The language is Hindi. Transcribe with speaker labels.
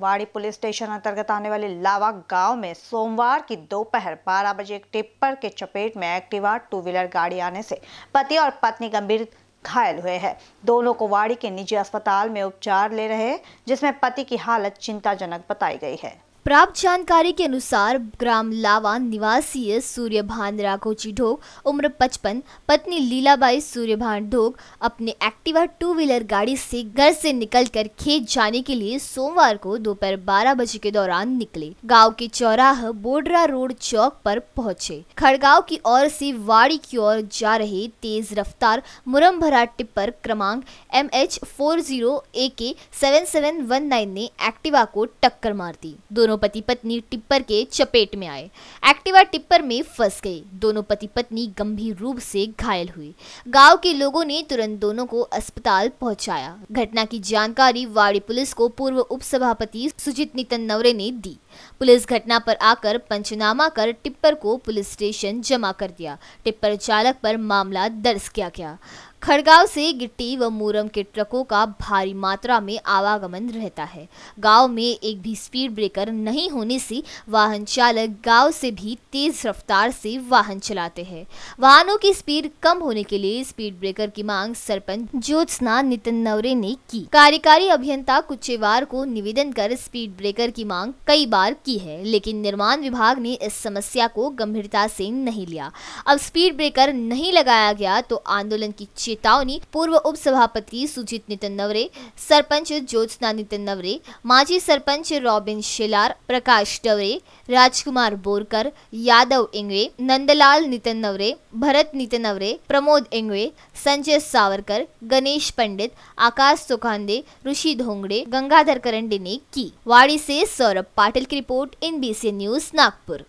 Speaker 1: वाड़ी पुलिस स्टेशन अंतर्गत आने वाले लावा गांव में सोमवार की दोपहर 12 बजे एक टिप्पर के चपेट में एक्टिवा टू व्हीलर गाड़ी आने से पति और पत्नी गंभीर घायल हुए हैं दोनों को वाड़ी के निजी अस्पताल में उपचार ले रहे जिसमें पति की हालत चिंताजनक बताई गई है
Speaker 2: प्राप्त जानकारी के अनुसार ग्राम लावा निवासी भान राघोजी ढोक उम्र 55 पत्नी लीलाबाई भान ढोक अपने एक्टिवा टू व्हीलर गाड़ी से घर से निकलकर खेत जाने के लिए सोमवार को दोपहर 12 बजे के दौरान निकले गांव के चौराह बोडरा रोड चौक पर पहुंचे खड़गांव की ओर से वाड़ी की ओर जा रहे तेज रफ्तार मुरम भरा टिप्पर क्रमांक M H four zero A K seven seven one nine ने एक्टिवा को टक्कर मार दी दोनों दोनों पति पत्नी टिप्पर के चपेट में आए एक्टिवा टिप्पर में फंस गई दोनों पति पत्नी गंभीर रूप से घायल हुए गांव के लोगों ने तुरंत दोनों को अस्पताल पहुंचाया घटना की जानकारी वाड़ी पुलिस को पूर्व उपसभापति सुजीत नितन नवरे ने दी पुलिस घटना पर आकर पंचनामा कर टिप्पर को पुलिस स्टेशन जमा कर दिया टिप्पर चालक पर मामला दर्ज किया गया खड़गांव से गिट्टी व मूरम के ट्रकों का भारी मात्रा में आवागमन रहता है गांव में एक भी स्पीड ब्रेकर नहीं होने से वाहन चालक गांव से भी तेज रफ्तार से वाहन चलाते हैं वाहनों की स्पीड कम होने के लिए स्पीड ब्रेकर की मांग सरपंच ज्योत्सना नितिन नवरे ने की कार्यकारी अभियंता कुचेवार को निवेदन कर स्पीड ब्रेकर की मांग कई बार की है लेकिन निर्माण विभाग ने इस समस्या को गंभीरता से नहीं लिया अब स्पीड ब्रेकर नहीं लगाया गया तो आंदोलन की चेतावनी पूर्व उपसभापति सुजीत नितिन नवरे सरपंच ज्योत्ना नितिन नवरे माजी सरपंच रॉबिन शेलार प्रकाश डवरे राजकुमार बोरकर यादव इंगवे नंदलाल नितिन नवरे भरत नितिन नवरे प्रमोद इंगवे संजय सावरकर गणेश पंडित आकाश सुखांडे ऋषि धोंगड़े गंगाधर करंडे ने की वाड़ी से सौरभ पाटिल की रिपोर्ट एनबीसी न्यूज नागपुर